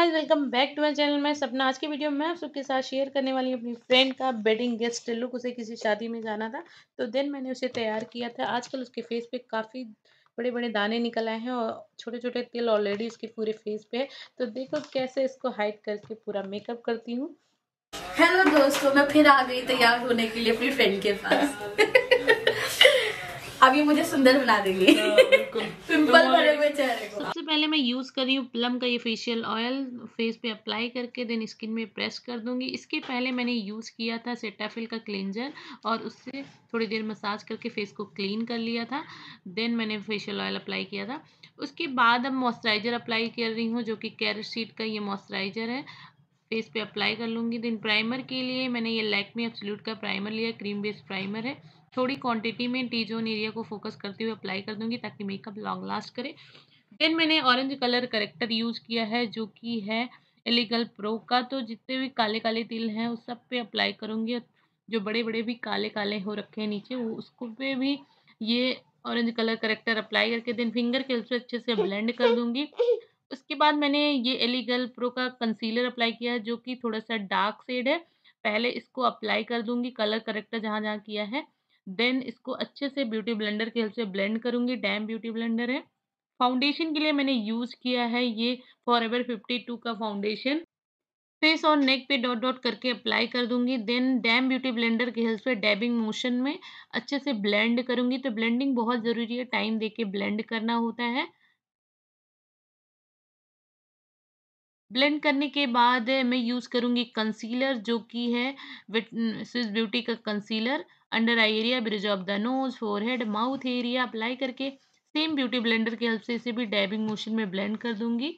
guys welcome back to my channel मैं सपना आज की वीडियो में आप सबके साथ शेयर करने वाली हूँ अपनी फ्रेंड का वेडिंग गेस्ट लुक उसे किसी शादी में जाना था तो देन मैंने उसे तैयार किया था आजकल उसके फेस पे काफ़ी बड़े बड़े दाने निकल आए हैं और छोटे छोटे तेल ऑलरेडी उसके पूरे फेस पे है तो देखो कैसे इसको हाइड करके पूरा मेकअप करती हूँ हेलो दोस्तों मैं फिर आ गई तैयार होने के लिए अपनी फ्रेंड के पास अभी मुझे सुंदर बना देंगे हाँ, पिंपल भरे हुए चेहरे को सबसे पहले मैं यूज़ कर रही हूँ प्लम का ये फेशियल ऑयल फेस पे अप्लाई करके देन स्किन में प्रेस कर दूंगी इसके पहले मैंने यूज़ किया था सेटाफिल का क्लेंजर और उससे थोड़ी देर मसाज करके फेस को क्लीन कर लिया था देन मैंने फेशियल ऑयल अप्लाई किया था उसके बाद अब मॉइस्चराइज़र अप्लाई कर रही हूँ जो कि कैरसीड का ये मॉइस्चराइज़र है फेस पे अप्लाई कर लूँगी देन प्राइमर के लिए मैंने ये लैक्मी एब्सोल्यूट का प्राइमर लिया क्रीम बेस्ड प्राइमर है थोड़ी क्वांटिटी में टीजोन एरिया को फोकस करते हुए अप्लाई कर दूंगी ताकि मेकअप लॉन्ग लास्ट करे देन मैंने ऑरेंज कलर करेक्टर यूज किया है जो कि है एलिगल प्रो का तो जितने भी काले काले तिल हैं उस सब पे अप्लाई करूँगी जो बड़े बड़े भी काले काले हो रखे हैं नीचे वो उसको पे भी ये ऑरेंज कलर करेक्टर अप्लाई करके देन फिंगर के उससे अच्छे से ब्लेंड कर दूंगी उसके बाद मैंने ये एलिगल प्रो का कंसीलर अप्लाई किया है जो कि थोड़ा सा डार्क सेड है पहले इसको अप्लाई कर दूंगी कलर करेक्टर जहाँ जहाँ किया है देन इसको अच्छे से ब्यूटी ब्लेंडर की हेल्प से ब्लेंड करूंगी डैम ब्यूटी ब्लेंडर है फाउंडेशन के लिए मैंने यूज किया है ये फॉर एवर फिफ्टी टू का फाउंडेशन फेस और नेक पे डॉट डॉट करके अप्लाई कर दूंगी देन डैम ब्यूटी ब्लेंडर के हेल्प से डैबिंग मोशन में अच्छे से ब्लेंड करूंगी तो ब्लेंडिंग बहुत ज़रूरी है टाइम दे के ब्लेंड करना होता है ब्लेंड करने के बाद मैं यूज़ करूँगी कंसीलर जो कि है स्विस ब्यूटी का concealer under eye area bridge of the nose forehead mouth area apply करके सेम ब्यूटी ब्लेंडर की हेल्प से इसे भी डैबिंग मोशन में ब्लेंड कर दूंगी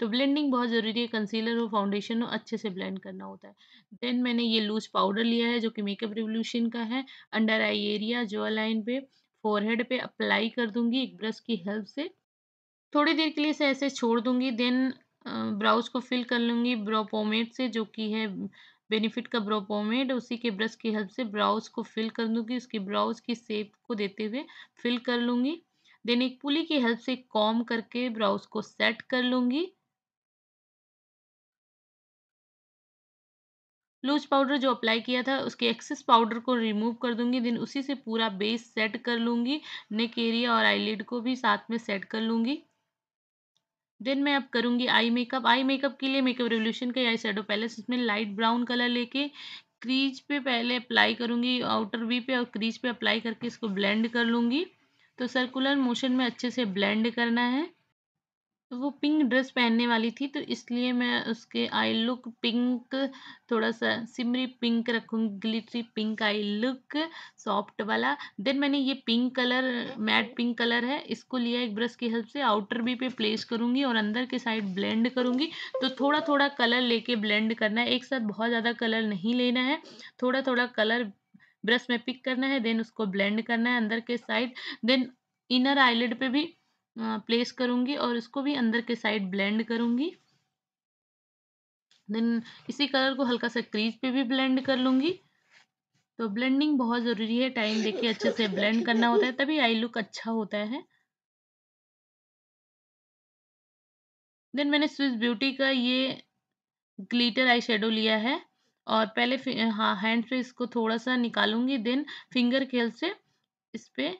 तो ब्लेंडिंग बहुत ज़रूरी है कंसीलर हो फाउंडेशन हो अच्छे से ब्लेंड करना होता है देन मैंने ये लूज पाउडर लिया है जो कि मेकअप रिवोल्यूशन का है अंडर आई एरिया जो लाइन पे फोरहेड पे अप्लाई कर दूंगी एक ब्रश की हेल्प से थोड़ी देर के लिए इसे ऐसे छोड़ दूंगी देन ब्राउज को फिल कर लूँगी ब्रोपोमेट से जो कि है बेनिफिट का ब्रोपोमेट उसी के ब्रश की हेल्प से ब्राउज को फिल कर दूँगी उसकी ब्राउज की सेप को देते हुए फिल कर लूँगी देन एक पुली की हेल्प से कॉम करके ब्राउज को सेट कर लूँगी लूज पाउडर जो अप्लाई किया था उसके एक्सेस पाउडर को रिमूव कर दूंगी देन उसी से पूरा बेस सेट कर लूँगी नेक एरिया और आईलिड को भी साथ में सेट कर लूँगी देन मैं अब करूँगी आई मेकअप आई मेकअप के लिए मेकअप रेवोल्यूशन का आई शेडो पहले इसमें लाइट ब्राउन कलर लेके क्रीज पे पहले अप्लाई करूँगी आउटर वी पे और क्रीज पे अप्लाई करके इसको ब्लेंड कर लूँगी तो सर्कुलर मोशन में अच्छे से ब्लेंड करना है तो वो पिंक ड्रेस पहनने वाली थी तो इसलिए मैं उसके आई लुक पिंक थोड़ा सा सिमरी पिंक रखूँगी glittery pink eye look soft वाला देन मैंने ये pink colour matte pink colour है इसको लिया एक ब्रश की हेल्प से आउटर भी पे प्लेस करूँगी और अंदर के साइड ब्लेंड करूँगी तो थोड़ा थोड़ा कलर लेके ब्लेंड करना है एक साथ बहुत ज़्यादा कलर नहीं लेना है थोड़ा थोड़ा कलर ब्रश में पिक करना है देन उसको ब्लेंड करना है अंदर के साइड देन इनर आईलेट पे भी प्लेस करूंगी और इसको भी अंदर के साइड ब्लेंड करूंगी देन इसी कलर को हल्का सा क्रीज पे भी ब्लेंड कर लूंगी तो ब्लेंडिंग बहुत ज़रूरी है टाइम देखिए अच्छे से ब्लेंड करना होता है तभी आई लुक अच्छा होता है देन मैंने स्विस ब्यूटी का ये ग्लीटर आई शेडो लिया है और पहले हाँ हैंड पे इसको थोड़ा सा निकालूंगी देन फिंगर के हेल्प से इस पर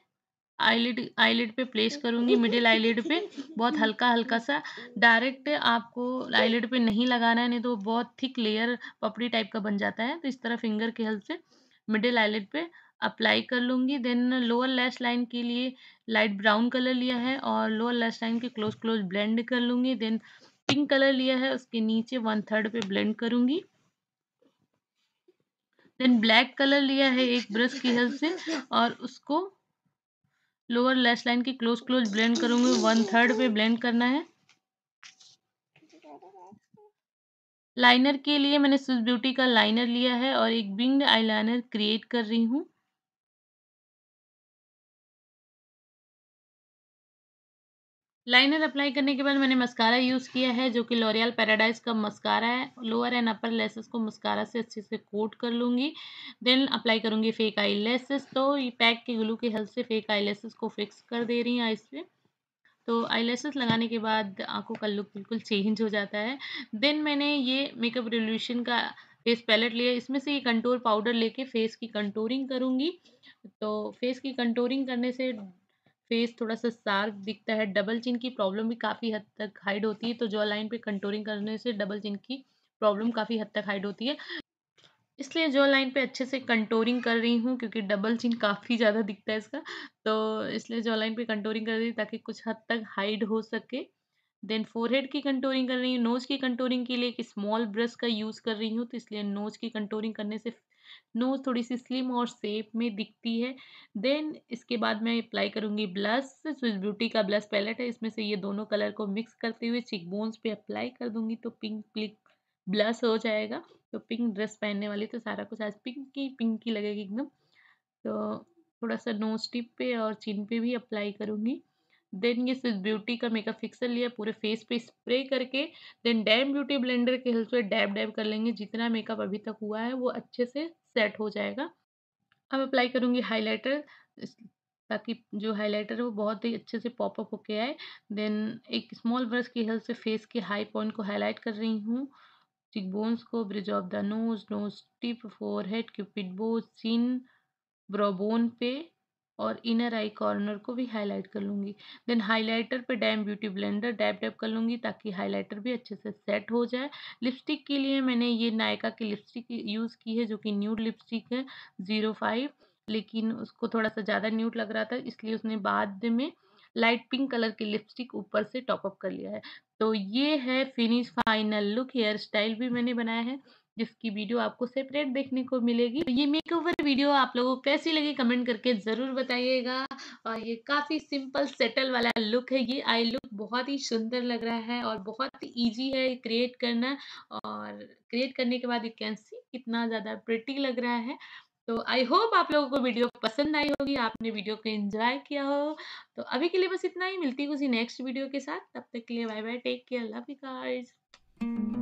आईलिड आईलिड पे प्लेस करूँगी मिडिल आईलिड पे बहुत हल्का हल्का सा डायरेक्ट आपको आईलिड पे नहीं लगाना है नहीं तो बहुत थिक लेयर पपड़ी टाइप का बन जाता है तो इस तरह फिंगर के हेल्प से मिडिल आईलिड पे अप्लाई कर लूँगी देन लोअर लैश लाइन के लिए लाइट ब्राउन कलर लिया है और लोअर लैश लाइन के क्लोज क्लोज ब्लेंड कर लूँगी देन पिंक कलर लिया है उसके नीचे वन थर्ड पे ब्लेंड करूँगी देन ब्लैक कलर लिया है एक ब्रश की हेल्प से और उसको लोअर लेस लाइन की क्लोज क्लोज ब्लेंड करूंगी वन थर्ड पे ब्लेंड करना है लाइनर के लिए मैंने स्विस ब्यूटी का लाइनर लिया है और एक विंग्ड आई क्रिएट कर रही हूँ लाइनर अप्लाई करने के बाद मैंने मस्कारा यूज़ किया है जो कि लॉरियल पैराडाइज का मस्कारा है लोअर एंड अपर लेसेस को मस्कारा से अच्छे से कोट कर लूँगी देन अप्लाई करूँगी फेक आई लेसेस तो ये पैक के ग्लू की हेल्प से फेक आई लेसेस को फिक्स कर दे रही हैं आइस पे तो आई लेसेस लगाने के बाद आंखों का लुक बिल्कुल चेंज हो जाता है देन मैंने ये मेकअप रिवोल्यूशन का फेस पैलेट लिया इसमें से ये कंटोर पाउडर लेके फेस की कंटोरिंग करूँगी तो फेस की कंटोरिंग करने से फेस थोड़ा सा सार्क दिखता है डबल चिन की प्रॉब्लम भी काफ़ी हद तक हाइड होती है तो जो लाइन पे कंटोरिंग करने से डबल चिन की प्रॉब्लम काफ़ी हद तक हाइड होती है इसलिए जो लाइन पे अच्छे से कंटोरिंग कर रही हूँ क्योंकि डबल चिन काफ़ी ज़्यादा दिखता है इसका तो इसलिए जो लाइन पे कंटोरिंग कर रही हूँ ताकि कुछ हद तक हाइड हो सके देन फोरहेड की कंटोरिंग कर रही हूँ नोज की कंटोरिंग के लिए एक स्मॉल ब्रश का यूज़ कर रही हूँ तो इसलिए नोज की कंटोरिंग करने से नोज थोड़ी सी स्लिम और सेप में दिखती है देन इसके बाद मैं अप्लाई करूँगी ब्लश स्विस ब्यूटी का ब्लश पैलेट है इसमें से ये दोनों कलर को मिक्स करते हुए चिक बोन्स पर अप्लाई कर दूँगी तो पिंक प्लिक ब्लश हो जाएगा तो पिंक ड्रेस पहनने वाली तो सारा कुछ आज पिंक ही पिंक ही लगेगी एकदम तो थोड़ा सा नोज टिप पे और चिन पे भी अप्लाई करूँगी देन ये सिर्फ ब्यूटी का मेकअप फिक्सर लिया पूरे फेस पे स्प्रे करके देन डैम ब्यूटी ब्लेंडर के हेल्प से डैब डैब कर लेंगे जितना मेकअप अभी तक हुआ है वो अच्छे से सेट हो जाएगा अब अप्लाई करूँगी हाईलाइटर ताकि जो हाईलाइटर है वो बहुत ही अच्छे से पॉपअप होके आए देन एक स्मॉल ब्रश की हेल्प से फेस के हाई पॉइंट को हाईलाइट कर रही हूँ चिक बोन्स को bridge of the nose nose tip forehead cupid bows chin browbone पे और इनर आई कॉर्नर को भी हाईलाइट कर लूँगी देन हाईलाइटर पे damp beauty blender dab dab कर लूँगी ताकि हाईलाइटर भी अच्छे से सेट हो जाए लिपस्टिक के लिए मैंने ये नायका की लिपस्टिक यूज़ की है जो कि न्यूड लिपस्टिक है ज़ीरो फाइव लेकिन उसको थोड़ा सा ज़्यादा न्यूट लग रहा था इसलिए उसने बाद में लाइट पिंक कलर की लिपस्टिक ऊपर से टॉपअप कर लिया है तो ये है finish final look hair style भी मैंने बनाया है जिसकी वीडियो आपको सेपरेट देखने को मिलेगी तो ये मेक ओवर वीडियो आप लोगों को कैसी लगी कमेंट करके ज़रूर बताइएगा और ये काफ़ी सिंपल सेटल वाला लुक है ये आई लुक बहुत ही सुंदर लग रहा है और बहुत ईजी है क्रिएट करना और क्रिएट करने के बाद यू कैन सी कितना ज़्यादा प्रिटी लग रहा है तो आई होप आप लोगों को वीडियो पसंद आई होगी आपने वीडियो को एंजॉय किया हो तो अभी के लिए बस इतना ही मिलती है उसी नेक्स्ट वीडियो के साथ तब तक के लिए bye bye take care love you guys